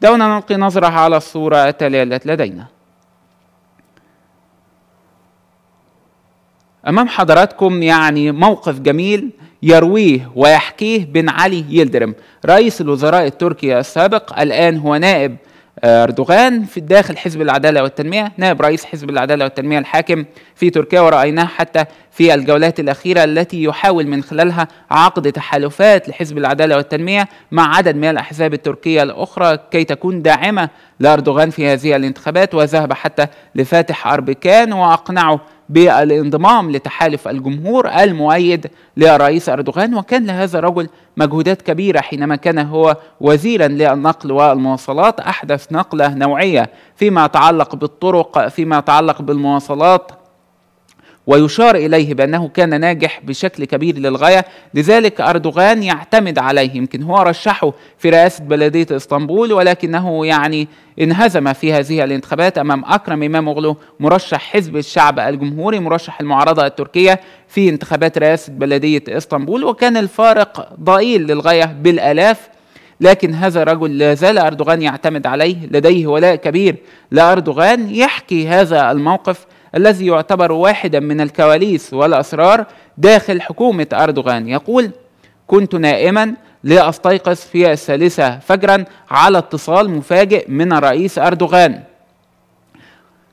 دعونا نلقي نظرة على الصورة التالية التي لدينا أمام حضراتكم يعني موقف جميل يرويه ويحكيه بن علي يلدرم رئيس الوزراء التركي السابق الآن هو نائب آه، أردوغان في داخل حزب العدالة والتنمية نائب رئيس حزب العدالة والتنمية الحاكم في تركيا ورأيناه حتى في الجولات الأخيرة التي يحاول من خلالها عقد تحالفات لحزب العدالة والتنمية مع عدد من الأحزاب التركية الأخرى كي تكون داعمة لأردوغان في هذه الانتخابات وذهب حتى لفاتح أربكان وأقنعه بالانضمام لتحالف الجمهور المؤيد لرئيس أردوغان وكان لهذا الرجل مجهودات كبيرة حينما كان هو وزيرا للنقل والمواصلات أحدث نقلة نوعية فيما يتعلق بالطرق فيما يتعلق بالمواصلات ويشار إليه بأنه كان ناجح بشكل كبير للغاية لذلك أردوغان يعتمد عليه يمكن هو رشحه في رئاسة بلدية إسطنبول ولكنه يعني انهزم في هذه الانتخابات أمام أكرم إمام أغلو مرشح حزب الشعب الجمهوري مرشح المعارضة التركية في انتخابات رئاسة بلدية إسطنبول وكان الفارق ضئيل للغاية بالآلاف لكن هذا الرجل لا زال أردوغان يعتمد عليه لديه ولاء كبير لأردوغان يحكي هذا الموقف الذي يعتبر واحدا من الكواليس والأسرار داخل حكومة أردوغان يقول كنت نائما لأستيقظ في الثالثة فجرا على اتصال مفاجئ من الرئيس أردوغان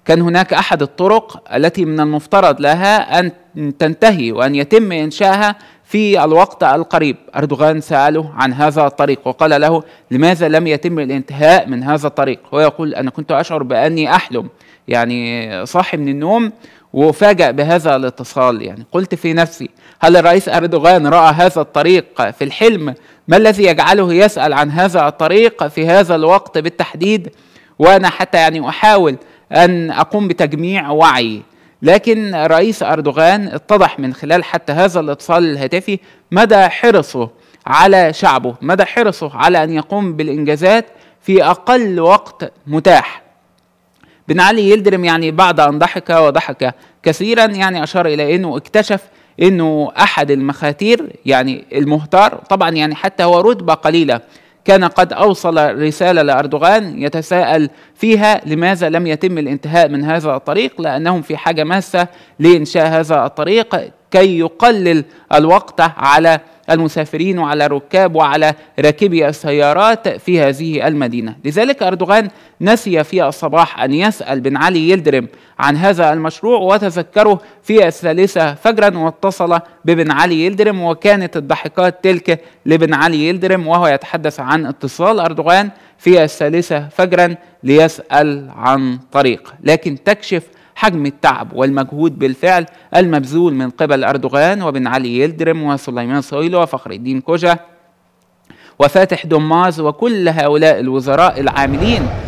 كان هناك أحد الطرق التي من المفترض لها أن تنتهي وأن يتم إنشائها في الوقت القريب أردوغان سأله عن هذا الطريق وقال له لماذا لم يتم الانتهاء من هذا الطريق هو يقول أنا كنت أشعر بأني أحلم يعني صاحي من النوم وفاجأ بهذا الاتصال يعني قلت في نفسي هل الرئيس أردوغان رأى هذا الطريق في الحلم ما الذي يجعله يسأل عن هذا الطريق في هذا الوقت بالتحديد وأنا حتى يعني أحاول أن أقوم بتجميع وعي لكن رئيس أردوغان اتضح من خلال حتى هذا الاتصال الهاتفي مدى حرصه على شعبه مدى حرصه على أن يقوم بالإنجازات في أقل وقت متاح بن علي يلدرم يعني بعد أن ضحك وضحك كثيرا يعني أشار إلى أنه اكتشف أنه أحد المخاتير يعني المهتار طبعا يعني حتى هو رتبة قليلة كان قد أوصل رسالة لأردوغان يتساءل فيها لماذا لم يتم الانتهاء من هذا الطريق لأنهم في حاجة ماسة لإنشاء هذا الطريق كي يقلل الوقت على المسافرين وعلى ركاب وعلى راكبي السيارات في هذه المدينة لذلك أردوغان نسي في الصباح أن يسأل بن علي يلدرم عن هذا المشروع وتذكره في الثالثة فجرا واتصل ببن علي يلدرم وكانت الضحكات تلك لبن علي يلدرم وهو يتحدث عن اتصال أردوغان في الثالثة فجرا ليسأل عن طريق لكن تكشف حجم التعب والمجهود بالفعل المبذول من قبل أردوغان وبن علي يلدرم وسليمان صويلو وفخر الدين كوجة وفاتح دماز وكل هؤلاء الوزراء العاملين